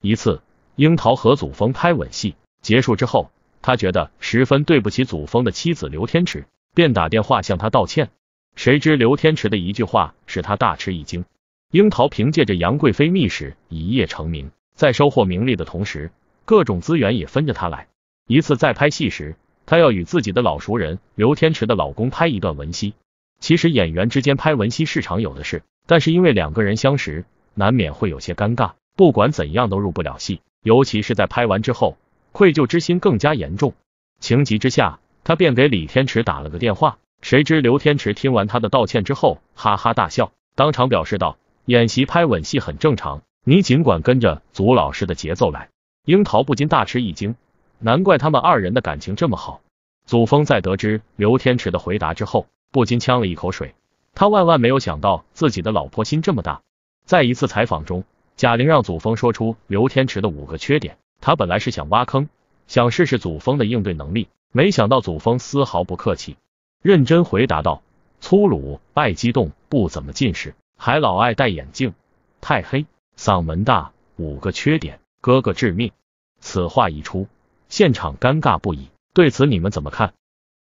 一次，樱桃和祖峰拍吻戏结束之后，他觉得十分对不起祖峰的妻子刘天池，便打电话向他道歉。谁知刘天池的一句话使他大吃一惊。樱桃凭借着《杨贵妃秘史》一夜成名，在收获名利的同时，各种资源也分着她来。一次在拍戏时，她要与自己的老熟人刘天池的老公拍一段文戏。其实演员之间拍文戏是常有的事，但是因为两个人相识，难免会有些尴尬。不管怎样都入不了戏，尤其是在拍完之后，愧疚之心更加严重。情急之下，他便给李天池打了个电话。谁知刘天池听完他的道歉之后，哈哈大笑，当场表示道：“演习拍吻戏很正常，你尽管跟着祖老师的节奏来。”樱桃不禁大吃一惊，难怪他们二人的感情这么好。祖峰在得知刘天池的回答之后，不禁呛了一口水。他万万没有想到自己的老婆心这么大。在一次采访中。贾玲让祖峰说出刘天池的五个缺点，他本来是想挖坑，想试试祖峰的应对能力，没想到祖峰丝毫不客气，认真回答道：粗鲁，爱激动，不怎么近视，还老爱戴眼镜，太黑，嗓门大，五个缺点，哥哥致命。此话一出，现场尴尬不已。对此你们怎么看？